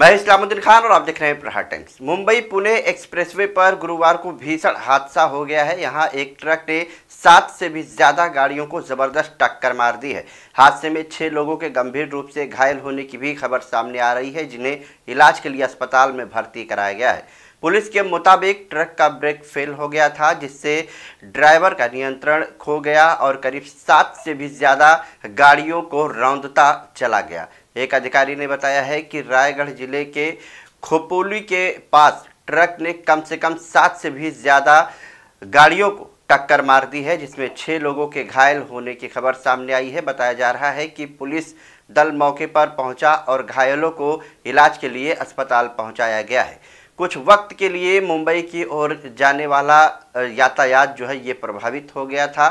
मैं इस्लामुद्दीन खान और आप देख रहे हैं प्रहार टाइम्स मुंबई पुणे एक्सप्रेसवे पर गुरुवार को भीषण हादसा हो गया है यहां एक ट्रक ने सात से भी ज़्यादा गाड़ियों को ज़बरदस्त टक्कर मार दी है हादसे में छः लोगों के गंभीर रूप से घायल होने की भी खबर सामने आ रही है जिन्हें इलाज के लिए अस्पताल में भर्ती कराया गया है पुलिस के मुताबिक ट्रक का ब्रेक फेल हो गया था जिससे ड्राइवर का नियंत्रण खो गया और करीब सात से भी ज़्यादा गाड़ियों को रौंदता चला गया एक अधिकारी ने बताया है कि रायगढ़ जिले के खोपोली के पास ट्रक ने कम से कम सात से भी ज़्यादा गाड़ियों को टक्कर मार दी है जिसमें छः लोगों के घायल होने की खबर सामने आई है बताया जा रहा है कि पुलिस दल मौके पर पहुंचा और घायलों को इलाज के लिए अस्पताल पहुंचाया गया है कुछ वक्त के लिए मुंबई की ओर जाने वाला यातायात जो है ये प्रभावित हो गया था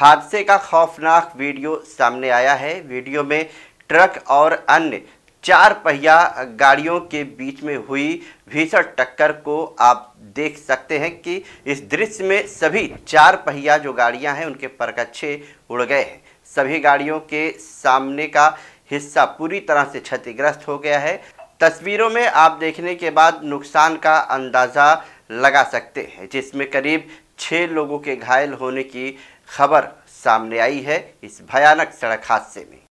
हादसे का खौफनाक वीडियो सामने आया है वीडियो में ट्रक और अन्य चार पहिया गाड़ियों के बीच में हुई भीषण टक्कर को आप देख सकते हैं कि इस दृश्य में सभी चार पहिया जो गाड़ियां हैं उनके परकच्छे उड़ गए हैं सभी गाड़ियों के सामने का हिस्सा पूरी तरह से क्षतिग्रस्त हो गया है तस्वीरों में आप देखने के बाद नुकसान का अंदाज़ा लगा सकते हैं जिसमें करीब छः लोगों के घायल होने की खबर सामने आई है इस भयानक सड़क हादसे में